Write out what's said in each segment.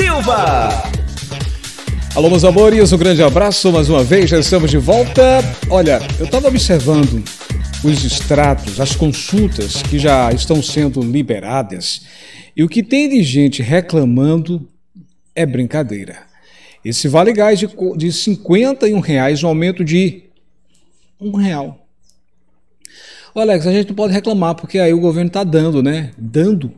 Silva. Alô, meus amores, um grande abraço mais uma vez, já estamos de volta. Olha, eu estava observando os extratos, as consultas que já estão sendo liberadas e o que tem de gente reclamando é brincadeira. Esse Vale Gás de, de R$ 51,00, um aumento de um real. Olha, Alex, a gente não pode reclamar, porque aí o governo está dando, né? Dando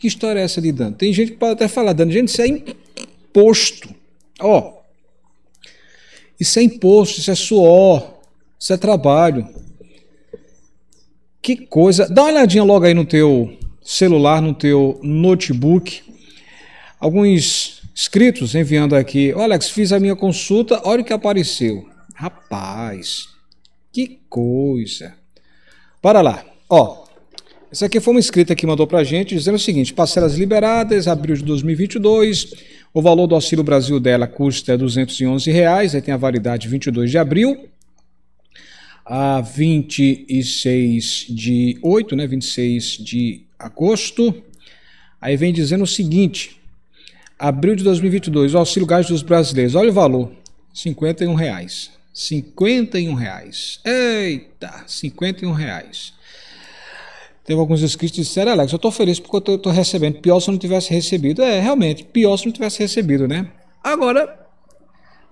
que história é essa de dano? Tem gente que pode até falar, dano, gente, isso é imposto. Ó, isso é imposto, isso é suor, isso é trabalho. Que coisa. Dá uma olhadinha logo aí no teu celular, no teu notebook. Alguns inscritos enviando aqui. Olha, Alex, fiz a minha consulta, olha o que apareceu. Rapaz, que coisa. Para lá. Ó, essa aqui foi uma escrita que mandou para a gente dizendo o seguinte: parcelas liberadas, abril de 2022. O valor do Auxílio Brasil dela custa R$ 211, reais, aí tem a validade 22 de abril a 26 de 8, né, 26 de agosto. Aí vem dizendo o seguinte: abril de 2022, o auxílio gás dos brasileiros. Olha o valor: R$ reais. R$ reais. Eita, R$ reais. Teve alguns inscritos que disseram, Alex, eu estou feliz porque eu estou recebendo. Pior se eu não tivesse recebido. É, realmente, pior se eu não tivesse recebido, né? Agora,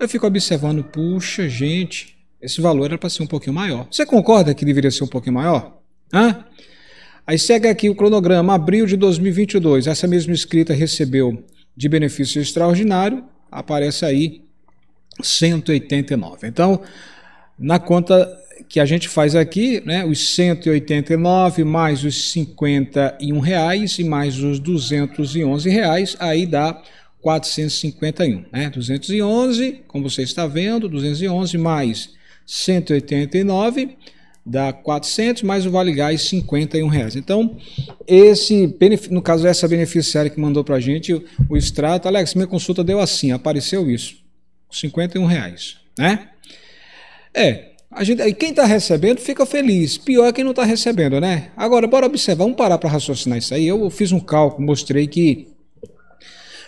eu fico observando, puxa, gente, esse valor era para ser um pouquinho maior. Você concorda que deveria ser um pouquinho maior? Hã? Aí segue aqui o cronograma, abril de 2022, essa mesma escrita recebeu de benefício extraordinário, aparece aí 189. Então, na conta que a gente faz aqui, né, os 189 mais os 51 reais e mais os 211 reais, aí dá 451, né? 211, como você está vendo, 211 mais 189 dá 400 mais o vale gás 51 reais. Então esse no caso essa beneficiária que mandou para a gente o extrato, Alex, minha consulta deu assim, apareceu isso, 51 reais, né? É. A gente, quem está recebendo fica feliz. Pior é quem não está recebendo, né? Agora, bora observar, vamos parar para raciocinar isso aí. Eu fiz um cálculo, mostrei que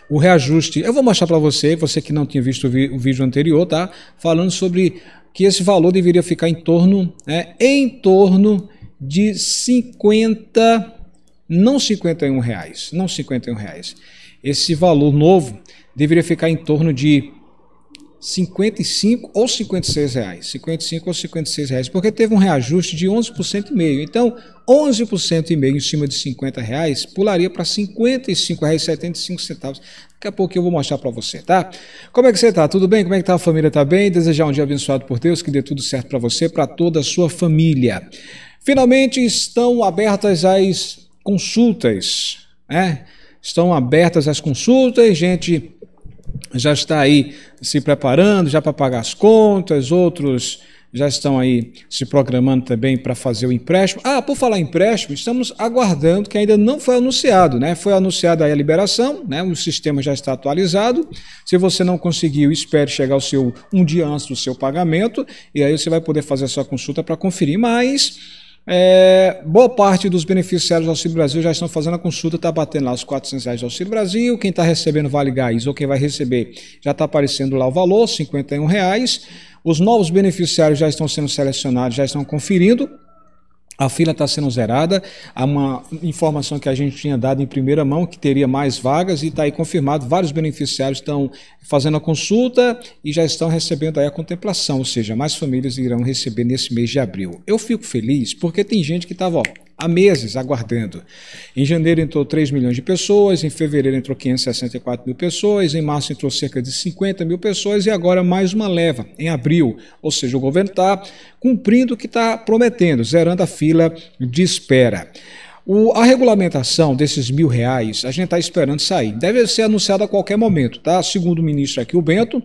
o reajuste. Eu vou mostrar para você, você que não tinha visto o, o, vídeo anterior, tá? Falando sobre que esse valor deveria ficar em torno, né, em torno de 50, não 51 reais, não 51 reais. Esse valor novo deveria ficar em torno de 55 ou 56 reais, 55 ou 56 reais, porque teve um reajuste de 11% e meio. Então, 11% e meio em cima de 50 reais pularia para 55 reais 75 centavos. Daqui a pouco eu vou mostrar para você, tá? Como é que você tá? Tudo bem? Como é que tá a família? Tá bem? Desejar um dia abençoado por Deus, que dê tudo certo para você, para toda a sua família. Finalmente estão abertas as consultas, né? Estão abertas as consultas, gente já está aí se preparando, já para pagar as contas, outros já estão aí se programando também para fazer o empréstimo. Ah, por falar em empréstimo, estamos aguardando que ainda não foi anunciado, né? Foi anunciada a liberação, né? O sistema já está atualizado. Se você não conseguiu, espere chegar o seu um dia antes do seu pagamento e aí você vai poder fazer a sua consulta para conferir mais é, boa parte dos beneficiários do Auxílio Brasil já estão fazendo a consulta, está batendo lá os 400 reais do Auxílio Brasil. Quem está recebendo Vale Gás ou quem vai receber já está aparecendo lá o valor, 51 reais. Os novos beneficiários já estão sendo selecionados, já estão conferindo. A fila está sendo zerada. Há uma informação que a gente tinha dado em primeira mão que teria mais vagas e está aí confirmado. Vários beneficiários estão fazendo a consulta e já estão recebendo aí a contemplação, ou seja, mais famílias irão receber nesse mês de abril. Eu fico feliz porque tem gente que estava, há meses aguardando. Em janeiro entrou 3 milhões de pessoas, em fevereiro entrou 564 mil pessoas, em março entrou cerca de 50 mil pessoas e agora mais uma leva, em abril. Ou seja, o governo está cumprindo o que está prometendo, zerando a fila de espera. O, a regulamentação desses mil reais, a gente está esperando sair. Deve ser anunciada a qualquer momento, tá? Segundo o ministro aqui, o Bento,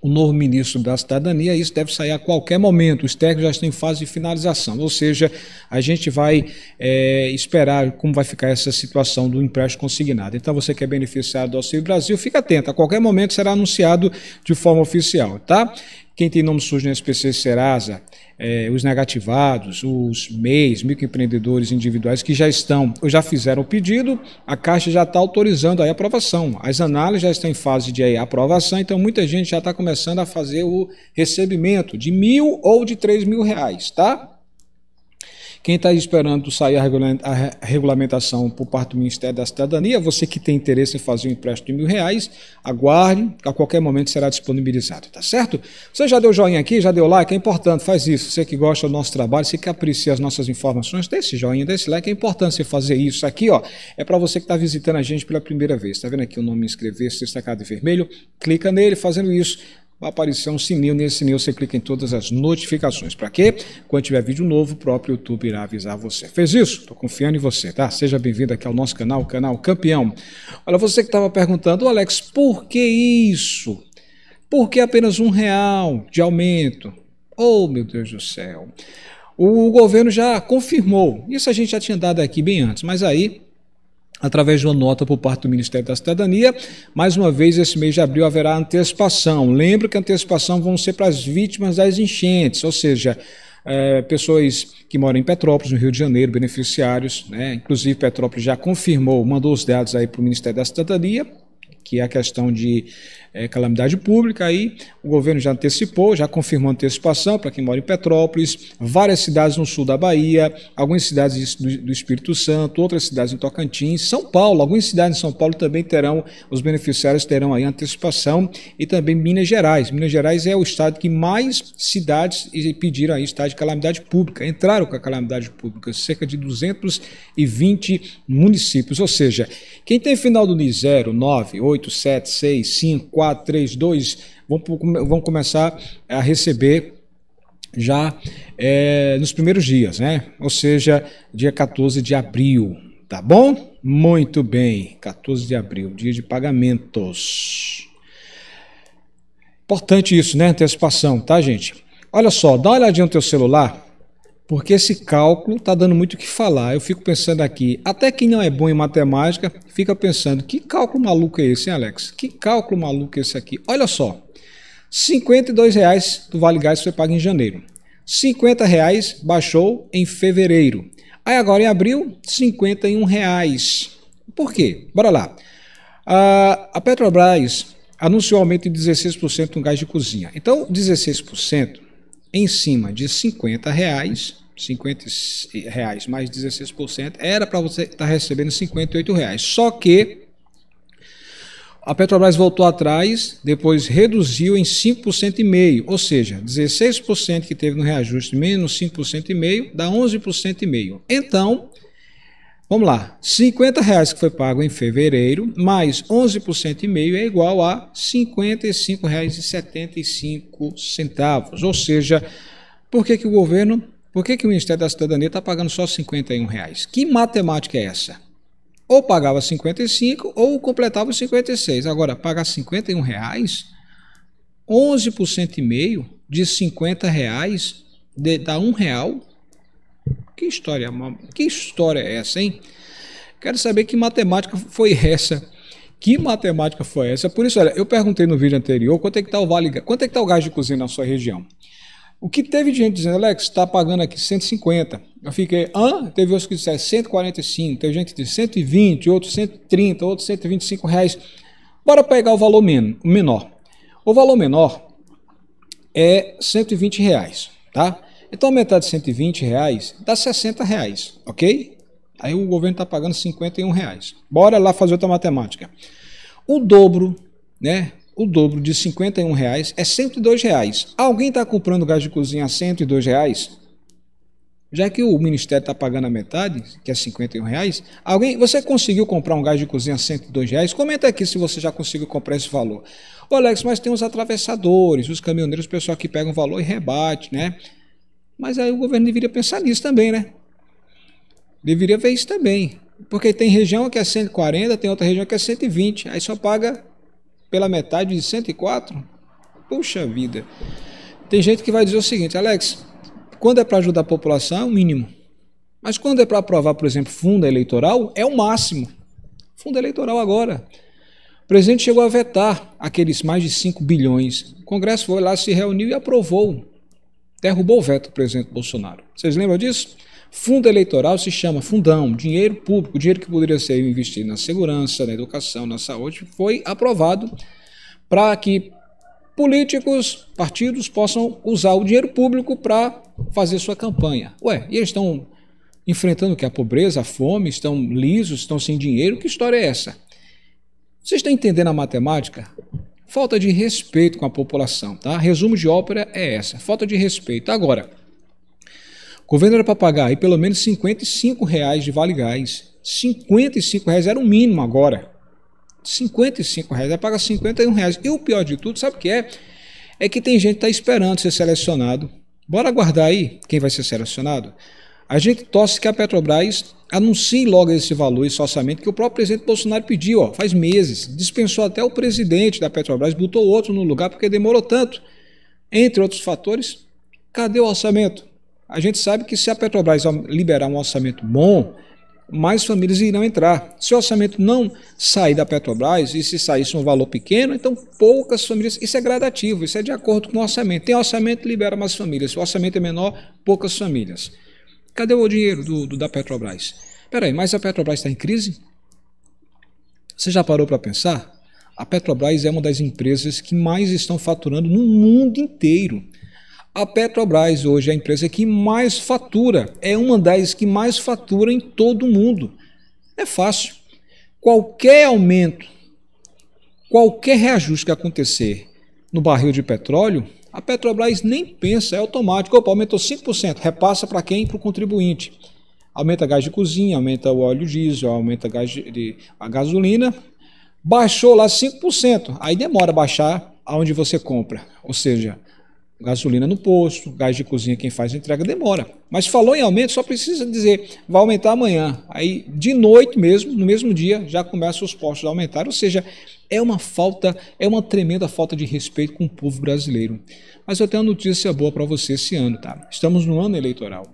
o novo ministro da Cidadania, isso deve sair a qualquer momento. Os técnicos já estão em fase de finalização, ou seja, a gente vai é, esperar como vai ficar essa situação do empréstimo consignado. Então, você que é beneficiário do Auxílio Brasil, fica atento, a qualquer momento será anunciado de forma oficial, tá? Quem tem nome sujo no SPC Serasa é, os negativados, os MEIs, microempreendedores individuais que já estão ou já fizeram o pedido, a Caixa já está autorizando a aprovação. As análises já estão em fase de aprovação, então muita gente já está começando a fazer o recebimento de mil ou de três mil reais, tá? Quem está esperando sair a regulamentação por parte do Ministério da Cidadania, você que tem interesse em fazer um empréstimo de mil reais, aguarde, a qualquer momento será disponibilizado, tá certo? Você já deu joinha aqui, já deu like, é importante, faz isso. Você que gosta do nosso trabalho, você que aprecia as nossas informações, dê esse joinha, dê esse like, é importante você fazer isso. Aqui, ó, é para você que está visitando a gente pela primeira vez, Está vendo aqui o nome inscrever-se destacado em vermelho? Clica nele, fazendo isso vai aparecer um sininho. Nesse sininho você clica em todas as notificações. Para quê? Quando tiver vídeo novo, o próprio YouTube irá avisar você. Fez isso? Estou confiando em você, tá? Seja bem-vindo aqui ao nosso canal, o canal Campeão. Olha, você que estava perguntando, Alex, por que isso? Por que apenas um real de aumento? Oh, meu Deus do céu! O governo já confirmou. Isso a gente já tinha dado aqui bem antes, mas aí através de uma nota por parte do Ministério da Cidadania. Mais uma vez, esse mês de abril haverá antecipação. Lembro que a antecipação vão ser para as vítimas das enchentes, ou seja, é, pessoas que moram em Petrópolis, no Rio de Janeiro, beneficiários, né? inclusive Petrópolis já confirmou, mandou os dados aí para o Ministério da Cidadania, que é a questão de é, calamidade pública. Aí o governo já antecipou, já confirmou antecipação para quem mora em Petrópolis, várias cidades no sul da Bahia, algumas cidades do, do Espírito Santo, outras cidades em Tocantins, São Paulo, algumas cidades em São Paulo também terão, os beneficiários terão aí antecipação e também Minas Gerais. Minas Gerais é o estado que mais cidades pediram aí estado de calamidade pública, entraram com a calamidade pública, cerca de 220 municípios. Ou seja, quem tem final do NI 0, 9, 8, 7, 6, 5, 4, 4, 3, 2 vão, vão começar a receber já é, nos primeiros dias, né? Ou seja, dia 14 de abril, tá bom? Muito bem, 14 de abril, dia de pagamentos. Importante isso, né? Antecipação, tá, gente? Olha só, dá uma olhadinha no teu celular porque esse cálculo está dando muito o que falar. Eu fico pensando aqui, até quem não é bom em matemática, fica pensando, que cálculo maluco é esse, hein, Alex? Que cálculo maluco é esse aqui? Olha só, R$ reais do Vale Gás foi pago em janeiro. R$ reais baixou em fevereiro. Aí agora em abril, R$ reais. Por quê? Bora lá. A Petrobras anunciou aumento de 16% no gás de cozinha. Então, 16% em cima de 50 reais, 50 reais mais 16%, era para você estar tá recebendo 58 reais. Só que a Petrobras voltou atrás, depois reduziu em 5% e meio, ou seja, 16% que teve no reajuste menos 5% e meio, dá 11% e meio. Então, Vamos lá, 50 reais que foi pago em fevereiro, mais 11% e meio é igual a R$ 55,75. Ou seja, por que, que o governo, por que, que o Ministério da Cidadania está pagando só 51? Reais? Que matemática é essa? Ou pagava 55 ou completava os 56. Agora, pagar 51 reais, 11% e meio de 50 reais, de, dá um real que história, que história é essa, hein? Quero saber que matemática foi essa. Que matemática foi essa? Por isso, olha, eu perguntei no vídeo anterior quanto é que está o vale, quanto é que está o gás de cozinha na sua região. O que teve de gente dizendo, Alex, está pagando aqui 150. Eu fiquei, hã? Teve outros que disseram 145, teve gente de 120, outros 130, outros 125 reais. Bora pegar o valor menor. O valor menor é 120 reais, tá? Então metade de 120 reais dá 60 reais, ok? Aí o governo está pagando 51 reais. Bora lá fazer outra matemática. O dobro, né? O dobro de 51 reais é 102 reais. Alguém está comprando gás de cozinha a 102 reais? Já que o Ministério está pagando a metade, que é 51 reais, alguém, você conseguiu comprar um gás de cozinha a 102 reais? Comenta aqui se você já conseguiu comprar esse valor. Ô Alex, mas tem os atravessadores, os caminhoneiros, o pessoal que pega um valor e rebate, né? Mas aí o governo deveria pensar nisso também, né? Deveria ver isso também. Porque tem região que é 140, tem outra região que é 120. Aí só paga pela metade de 104. Puxa vida. Tem gente que vai dizer o seguinte, Alex, quando é para ajudar a população é o mínimo. Mas quando é para aprovar, por exemplo, fundo eleitoral, é o máximo. Fundo eleitoral agora. O presidente chegou a vetar aqueles mais de 5 bilhões. O Congresso foi lá, se reuniu e aprovou derrubou o veto do presidente Bolsonaro. Vocês lembram disso? Fundo eleitoral se chama fundão, dinheiro público, dinheiro que poderia ser investido na segurança, na educação, na saúde, foi aprovado para que políticos, partidos possam usar o dinheiro público para fazer sua campanha. Ué, e eles estão enfrentando o que? A pobreza, a fome, estão lisos, estão sem dinheiro, que história é essa? Vocês estão entendendo a matemática? Falta de respeito com a população, tá? Resumo de ópera é essa, falta de respeito. Agora, o governo era para pagar aí pelo menos 55 reais de vale gás. 55 reais era o mínimo agora. 55 reais, vai pagar 51 reais. E o pior de tudo, sabe o que é? É que tem gente que está esperando ser selecionado. Bora aguardar aí quem vai ser selecionado. A gente torce que a Petrobras anuncie logo esse valor, esse orçamento que o próprio presidente Bolsonaro pediu, ó, faz meses. Dispensou até o presidente da Petrobras, botou outro no lugar porque demorou tanto. Entre outros fatores, cadê o orçamento? A gente sabe que se a Petrobras liberar um orçamento bom, mais famílias irão entrar. Se o orçamento não sair da Petrobras e se saísse um valor pequeno, então poucas famílias. Isso é gradativo, isso é de acordo com o orçamento. Tem orçamento, libera mais famílias. Se o orçamento é menor, poucas famílias. Cadê o dinheiro do, do da Petrobras? Peraí, mas a Petrobras está em crise? Você já parou para pensar? A Petrobras é uma das empresas que mais estão faturando no mundo inteiro. A Petrobras hoje é a empresa que mais fatura, é uma das que mais fatura em todo o mundo. É fácil. Qualquer aumento, qualquer reajuste que acontecer no barril de petróleo, a Petrobras nem pensa, é automático. Opa, aumentou 5%, repassa para quem? Para o contribuinte. Aumenta gás de cozinha, aumenta o óleo diesel, aumenta gás de, a gasolina. Baixou lá 5%. Aí demora baixar aonde você compra. Ou seja, gasolina no posto, gás de cozinha quem faz entrega demora. Mas falou em aumento, só precisa dizer, vai aumentar amanhã. Aí de noite mesmo, no mesmo dia, já começam os postos a aumentar, ou seja, é uma falta, é uma tremenda falta de respeito com o povo brasileiro. Mas eu tenho uma notícia boa para você esse ano, tá? Estamos no ano eleitoral.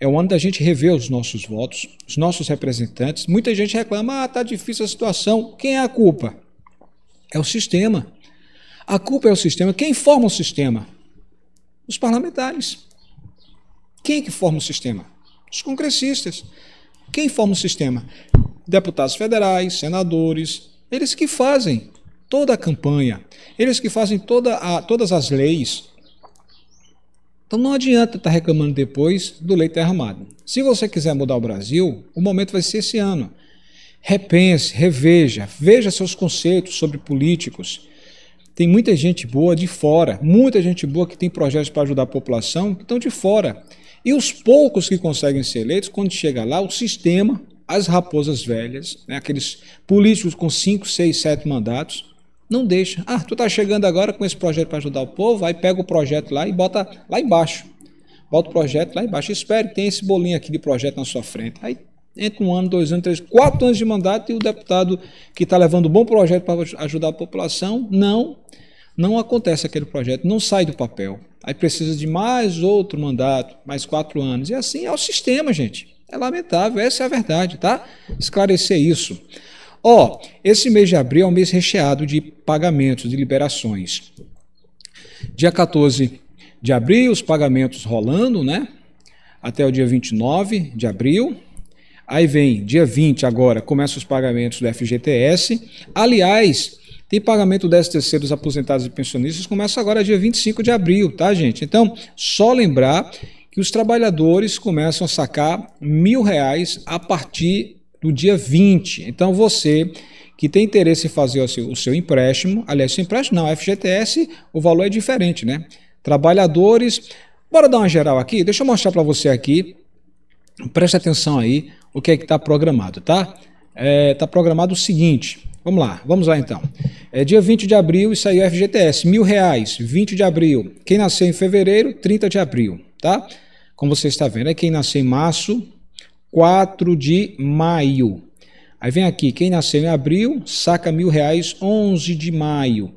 É o ano da gente rever os nossos votos, os nossos representantes. Muita gente reclama: "Ah, tá difícil a situação". Quem é a culpa? É o sistema. A culpa é o sistema. Quem forma o sistema? Os parlamentares. Quem é que forma o sistema? Os congressistas. Quem forma o sistema? Deputados federais, senadores, eles que fazem toda a campanha, eles que fazem toda a, todas as leis. Então não adianta estar tá reclamando depois do leite derramado. Se você quiser mudar o Brasil, o momento vai ser esse ano. Repense, reveja, veja seus conceitos sobre políticos. Tem muita gente boa de fora, muita gente boa que tem projetos para ajudar a população que estão de fora. E os poucos que conseguem ser eleitos, quando chega lá, o sistema as raposas velhas, né, aqueles políticos com 5, 6, 7 mandatos, não deixa. Ah, tu tá chegando agora com esse projeto para ajudar o povo, aí pega o projeto lá e bota lá embaixo. Bota o projeto lá embaixo. Espere, tem esse bolinho aqui de projeto na sua frente. Aí entra um ano, dois anos, três, quatro anos de mandato e o deputado que está levando um bom projeto para ajudar a população, não, não acontece aquele projeto, não sai do papel. Aí precisa de mais outro mandato, mais quatro anos. E assim é o sistema, gente. É lamentável, essa é a verdade, tá? Esclarecer isso. Ó, oh, esse mês de abril é um mês recheado de pagamentos, de liberações. Dia 14 de abril, os pagamentos rolando, né? Até o dia 29 de abril. Aí vem dia 20 agora, começa os pagamentos do FGTS. Aliás, tem pagamento do STC dos aposentados e pensionistas, começa agora dia 25 de abril, tá, gente? Então, só lembrar que os trabalhadores começam a sacar mil reais a partir do dia 20. Então você que tem interesse em fazer o seu, o seu empréstimo, aliás, seu empréstimo não, FGTS, o valor é diferente, né? Trabalhadores, bora dar uma geral aqui, deixa eu mostrar para você aqui, preste atenção aí o que é que está programado, tá? Está é, tá programado o seguinte, vamos lá, vamos lá então. É dia 20 de abril e saiu FGTS, mil reais, 20 de abril. Quem nasceu em fevereiro, 30 de abril, tá? como você está vendo. é quem nasceu em março, 4 de maio. Aí vem aqui, quem nasceu em abril, saca mil reais, 11 de maio.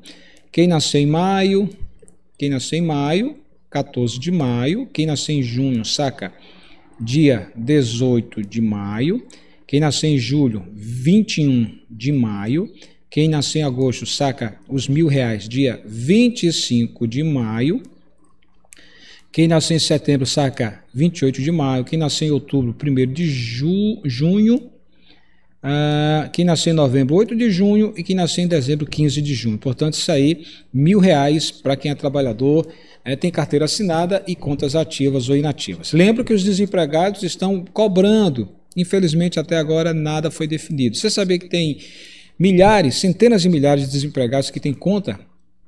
Quem nasceu em maio, quem nasceu em maio, 14 de maio. Quem nasceu em junho, saca dia 18 de maio. Quem nasceu em julho, 21 de maio. Quem nasceu em agosto, saca os mil reais, dia 25 de maio. Quem nasceu em setembro, saca 28 de maio. Quem nasceu em outubro, 1 de ju, junho. Uh, quem nasceu em novembro, 8 de junho. E quem nasceu em dezembro, 15 de junho. Portanto, isso aí, mil reais para quem é trabalhador, é, tem carteira assinada e contas ativas ou inativas. Lembro que os desempregados estão cobrando. Infelizmente, até agora, nada foi definido. Você sabia que tem milhares, centenas de milhares de desempregados que têm conta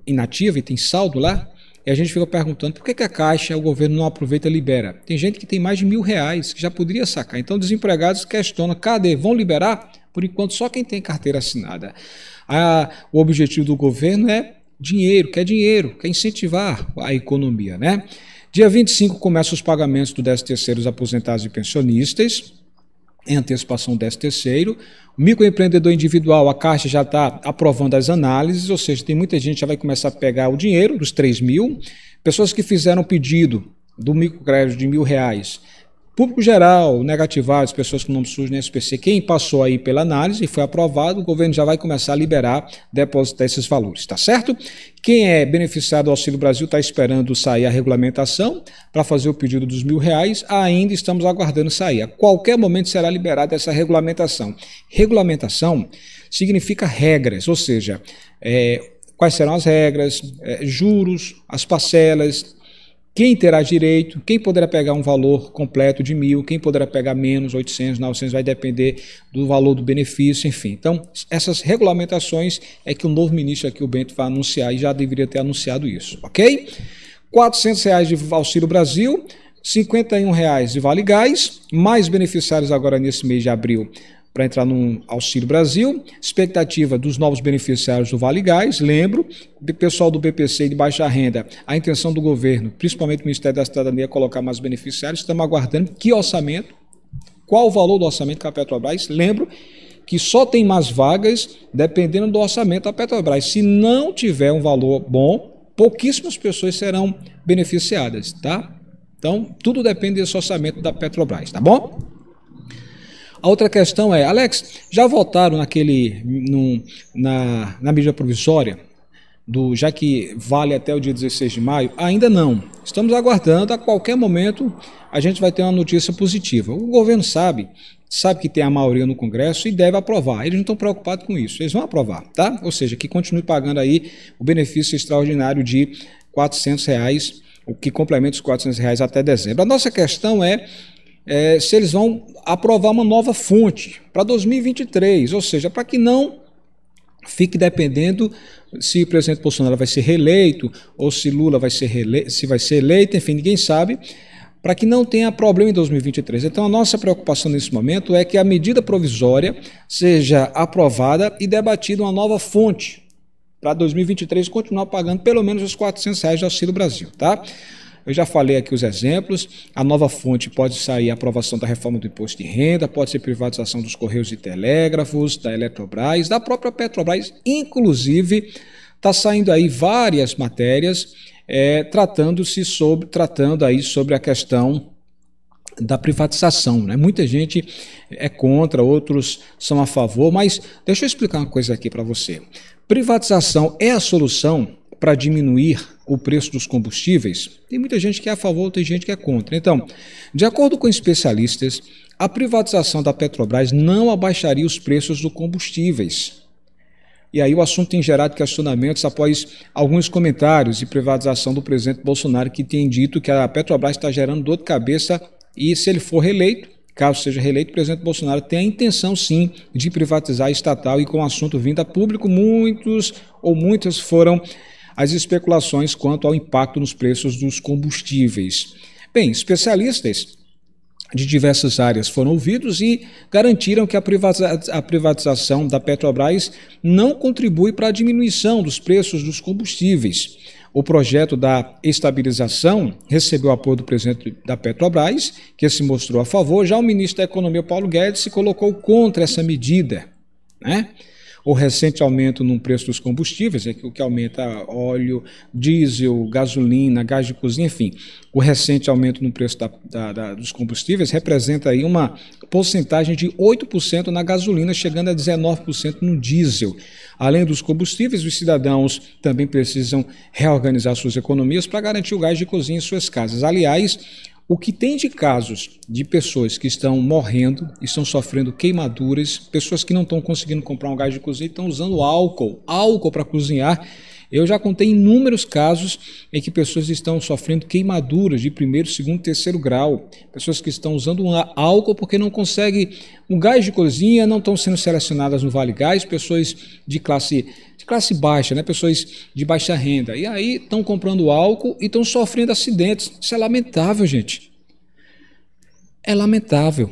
inativa e tem saldo lá? E a gente fica perguntando por que, que a Caixa, o governo não aproveita e libera. Tem gente que tem mais de mil reais que já poderia sacar. Então, desempregados questionam: cadê? Vão liberar? Por enquanto, só quem tem carteira assinada. o objetivo do governo é dinheiro, quer dinheiro, quer incentivar a economia, né? Dia 25 começa os pagamentos do 13 terceiros aposentados e pensionistas em antecipação do 13 O microempreendedor individual, a Caixa já está aprovando as análises, ou seja, tem muita gente que já vai começar a pegar o dinheiro dos 3 mil. Pessoas que fizeram pedido do microcrédito de mil reais Público geral, negativados, pessoas com nome sujo no SPC, quem passou aí pela análise e foi aprovado, o governo já vai começar a liberar, depositar esses valores, tá certo? Quem é beneficiado do Auxílio Brasil está esperando sair a regulamentação para fazer o pedido dos mil reais, ainda estamos aguardando sair. A qualquer momento será liberada essa regulamentação. Regulamentação significa regras, ou seja, é, quais serão as regras, é, juros, as parcelas, quem terá direito, quem poderá pegar um valor completo de mil, quem poderá pegar menos, 800, 900, vai depender do valor do benefício, enfim. Então, essas regulamentações é que o novo ministro aqui, o Bento, vai anunciar e já deveria ter anunciado isso, ok? R$ reais de Auxílio Brasil, R$ reais de Vale Gás, mais beneficiários agora nesse mês de abril para entrar no Auxílio Brasil, expectativa dos novos beneficiários do Vale Gás, lembro, do pessoal do BPC e de baixa renda, a intenção do governo, principalmente o Ministério da Cidadania, é colocar mais beneficiários, estamos aguardando que orçamento, qual o valor do orçamento que a Petrobras, lembro, que só tem mais vagas dependendo do orçamento da Petrobras. Se não tiver um valor bom, pouquíssimas pessoas serão beneficiadas, tá? Então, tudo depende desse orçamento da Petrobras, tá bom? A outra questão é, Alex, já votaram naquele, num, na, na medida provisória, do, já que vale até o dia 16 de maio? Ainda não. Estamos aguardando, a qualquer momento a gente vai ter uma notícia positiva. O governo sabe, sabe que tem a maioria no Congresso e deve aprovar. Eles não estão preocupados com isso, eles vão aprovar, tá? Ou seja, que continue pagando aí o benefício extraordinário de R$ reais, o que complementa os R$ reais até dezembro. A nossa questão é é, se eles vão aprovar uma nova fonte para 2023, ou seja, para que não fique dependendo se o presidente Bolsonaro vai ser reeleito ou se Lula vai ser reeleito, se vai ser eleito, enfim, ninguém sabe, para que não tenha problema em 2023. Então a nossa preocupação nesse momento é que a medida provisória seja aprovada e debatida uma nova fonte para 2023 continuar pagando pelo menos os 400 reais de auxílio Brasil, tá? Eu já falei aqui os exemplos. A nova fonte pode sair a aprovação da reforma do imposto de renda, pode ser privatização dos Correios e Telégrafos, da Eletrobras, da própria Petrobras. Inclusive, está saindo aí várias matérias é, tratando-se sobre, tratando aí sobre a questão da privatização. Né? Muita gente é contra, outros são a favor, mas deixa eu explicar uma coisa aqui para você. Privatização é a solução para diminuir o preço dos combustíveis? Tem muita gente que é a favor, tem gente que é contra. Então, de acordo com especialistas, a privatização da Petrobras não abaixaria os preços dos combustíveis. E aí o assunto tem gerado questionamentos após alguns comentários e privatização do presidente Bolsonaro, que tem dito que a Petrobras está gerando dor de cabeça e se ele for reeleito, caso seja reeleito, o presidente Bolsonaro tem a intenção sim de privatizar a estatal e com o assunto vindo a público, muitos ou muitas foram as especulações quanto ao impacto nos preços dos combustíveis. Bem, especialistas de diversas áreas foram ouvidos e garantiram que a privatização da Petrobras não contribui para a diminuição dos preços dos combustíveis. O projeto da estabilização recebeu apoio do presidente da Petrobras, que se mostrou a favor. Já o ministro da Economia, Paulo Guedes, se colocou contra essa medida. Né? o recente aumento no preço dos combustíveis, é o que aumenta óleo, diesel, gasolina, gás de cozinha, enfim. O recente aumento no preço da, da, da, dos combustíveis representa aí uma porcentagem de 8% na gasolina, chegando a 19% no diesel. Além dos combustíveis, os cidadãos também precisam reorganizar suas economias para garantir o gás de cozinha em suas casas. Aliás, o que tem de casos de pessoas que estão morrendo, estão sofrendo queimaduras, pessoas que não estão conseguindo comprar um gás de cozinha, estão usando álcool, álcool para cozinhar. Eu já contei inúmeros casos em que pessoas estão sofrendo queimaduras de primeiro, segundo, terceiro grau. Pessoas que estão usando álcool porque não conseguem um gás de cozinha, não estão sendo selecionadas no Vale Gás. Pessoas de classe de classe baixa, né? pessoas de baixa renda. E aí estão comprando álcool e estão sofrendo acidentes. Isso é lamentável, gente. É lamentável.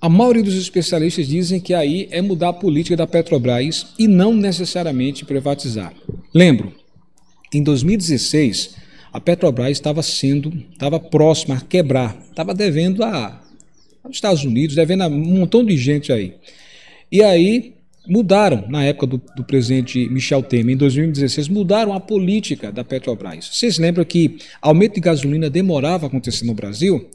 A maioria dos especialistas dizem que aí é mudar a política da Petrobras e não necessariamente privatizar. Lembro, em 2016, a Petrobras estava sendo, estava próxima a quebrar, estava devendo a, aos Estados Unidos, devendo a um montão de gente aí. E aí mudaram, na época do, do, presidente Michel Temer, em 2016, mudaram a política da Petrobras. Vocês lembram que aumento de gasolina demorava a acontecer no Brasil?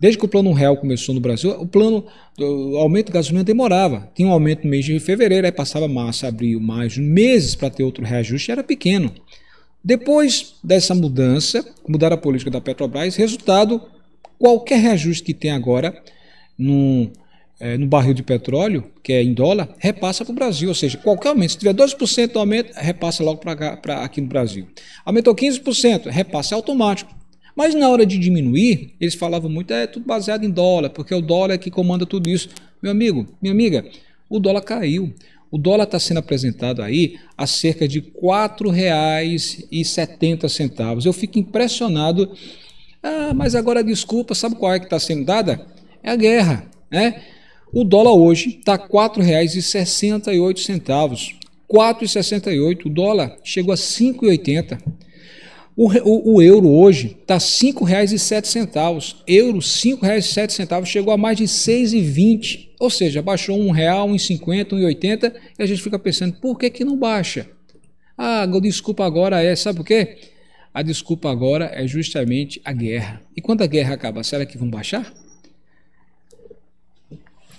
Desde que o plano real começou no Brasil, o plano do aumento de gasolina demorava. Tinha um aumento no mês de fevereiro, aí passava março, abril, maio, meses para ter outro reajuste, era pequeno. Depois dessa mudança, mudar a política da Petrobras, resultado, qualquer reajuste que tem agora, é, no barril de petróleo, que é em dólar, repassa para o Brasil. Ou seja, qualquer aumento, se tiver 2% de aumento, repassa logo para aqui no Brasil. Aumentou 15%, repassa automático. Mas na hora de diminuir, eles falavam muito, é tudo baseado em dólar, porque é o dólar é que comanda tudo isso. Meu amigo, minha amiga, o dólar caiu. O dólar está sendo apresentado aí a cerca de R$ 4,70. Eu fico impressionado. Ah, mas agora desculpa, sabe qual é que está sendo dada? É a guerra, né? O dólar hoje está R$ 4,68. 4,68. O dólar chegou a 5,80. O, o, o, euro hoje está R$ 5,07. Euro R$ 5,07 chegou a mais de R$ 6,20. Ou seja, baixou R$ 1,00, R$ 1,50, R$ 1,80 e a gente fica pensando, por que, que não baixa? Ah, desculpa agora é, sabe por quê? A desculpa agora é justamente a guerra. E quando a guerra acaba, será que vão baixar?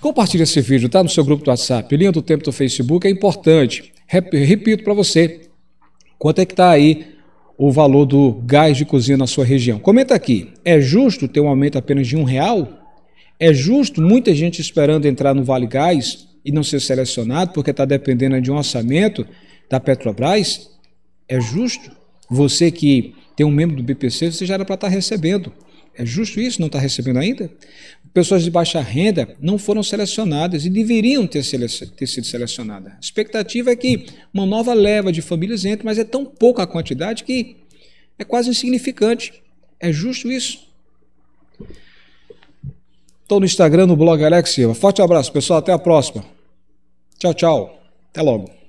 Compartilhe esse vídeo, tá? No seu grupo do WhatsApp, linha do tempo do Facebook, é importante. Repito para você, quanto é que está aí o valor do gás de cozinha na sua região? Comenta aqui, é justo ter um aumento apenas de um real? É justo muita gente esperando entrar no Vale Gás e não ser selecionado porque está dependendo de um orçamento da Petrobras? É justo? Você que tem um membro do BPC, você já era para estar tá recebendo. É justo isso? Não está recebendo ainda? Pessoas de baixa renda não foram selecionadas e deveriam ter, ter sido selecionadas. A expectativa é que uma nova leva de famílias entre, mas é tão pouca a quantidade que é quase insignificante. É justo isso? Estou no Instagram, no blog Alex Silva. Forte abraço, pessoal. Até a próxima. Tchau, tchau. Até logo.